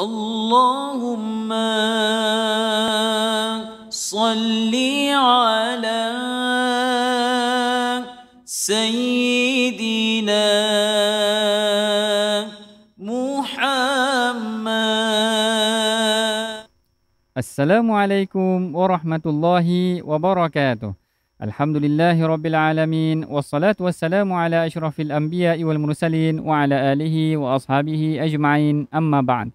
اللهم صل على سيدنا محمد السلام عليكم ورحمة الله وبركاته الحمد لله رب العالمين والصلاة والسلام على أشرف الأنبياء والمرسلين وعلى آله وأصحابه أجمعين أما بعد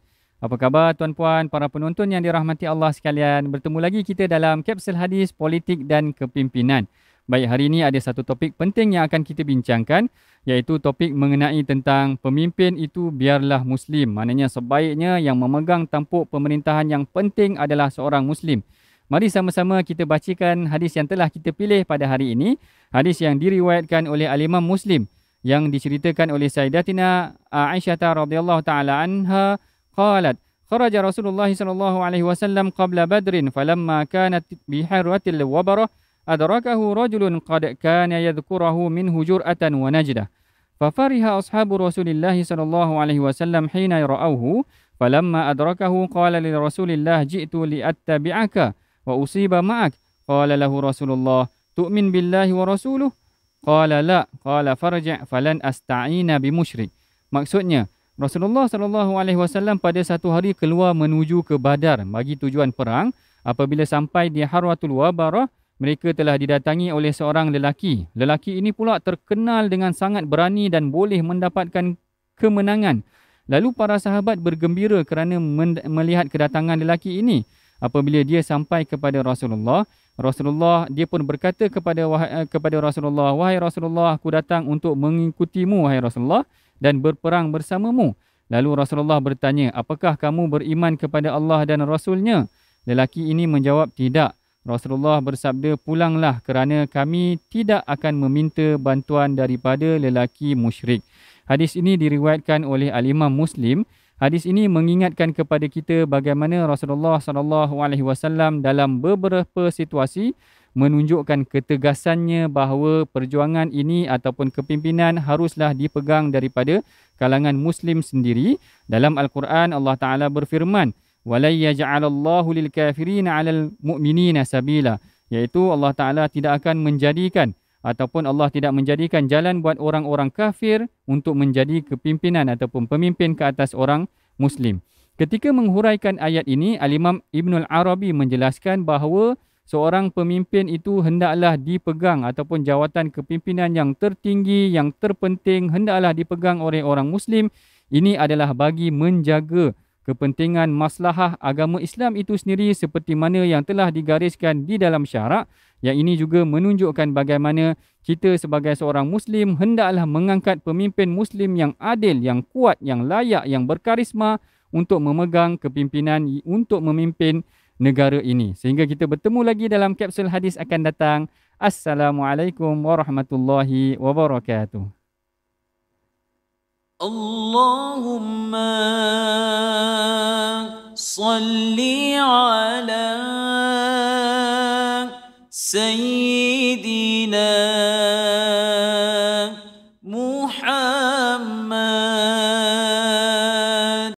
Apa khabar tuan-puan, para penonton yang dirahmati Allah sekalian? Bertemu lagi kita dalam kapsul hadis politik dan kepimpinan. Baik, hari ini ada satu topik penting yang akan kita bincangkan iaitu topik mengenai tentang pemimpin itu biarlah muslim. Maknanya sebaiknya yang memegang tampuk pemerintahan yang penting adalah seorang muslim. Mari sama-sama kita bacakan hadis yang telah kita pilih pada hari ini. Hadis yang diriwayatkan oleh alimah muslim yang diceritakan oleh Sayyidatina Aisyah radhiyallahu taala anha قالت خرج رسول الله صلى الله عليه وسلم قبل بدر فلما كانت بحرة الوبرة أدركه رجل قد كان يذكره منه جرأة ونجدة ففرح أصحاب رسول الله صلى الله عليه وسلم حين رأوه فلما أدركه قال لرسول الله جئت لأتبعك وأصيب معك قال له رسول الله تؤمن بالله ورسوله قال لا قال فرجع فلن أستعين بمشرك maksudnya Rasulullah sallallahu alaihi wasallam pada satu hari keluar menuju ke Badar bagi tujuan perang. Apabila sampai di Harwatul Wabarah, mereka telah didatangi oleh seorang lelaki. Lelaki ini pula terkenal dengan sangat berani dan boleh mendapatkan kemenangan. Lalu para sahabat bergembira kerana melihat kedatangan lelaki ini. Apabila dia sampai kepada Rasulullah, Rasulullah dia pun berkata kepada eh, kepada Rasulullah, "Wahai Rasulullah, aku datang untuk mengikutimu wahai Rasulullah." dan berperang bersamamu. Lalu Rasulullah bertanya, apakah kamu beriman kepada Allah dan Rasulnya? Lelaki ini menjawab, tidak. Rasulullah bersabda, pulanglah kerana kami tidak akan meminta bantuan daripada lelaki musyrik. Hadis ini diriwayatkan oleh alimah Muslim. Hadis ini mengingatkan kepada kita bagaimana Rasulullah SAW dalam beberapa situasi menunjukkan ketegasannya bahawa perjuangan ini ataupun kepimpinan haruslah dipegang daripada kalangan muslim sendiri dalam al-Quran Allah Taala berfirman walayaj'alallahu lilkafirin 'alal mu'minina sabila iaitu Allah Taala tidak akan menjadikan ataupun Allah tidak menjadikan jalan buat orang-orang kafir untuk menjadi kepimpinan ataupun pemimpin ke atas orang muslim ketika menghuraikan ayat ini al-Imam Ibnu Arabi menjelaskan bahawa seorang pemimpin itu hendaklah dipegang ataupun jawatan kepimpinan yang tertinggi yang terpenting hendaklah dipegang oleh orang muslim ini adalah bagi menjaga kepentingan maslahah agama Islam itu sendiri seperti mana yang telah digariskan di dalam syarak yang ini juga menunjukkan bagaimana kita sebagai seorang muslim hendaklah mengangkat pemimpin muslim yang adil yang kuat yang layak yang berkarisma untuk memegang kepimpinan untuk memimpin negara ini. Sehingga kita bertemu lagi dalam kapsul hadis akan datang. Assalamualaikum warahmatullahi wabarakatuh. Allahumma salli ala sayyidi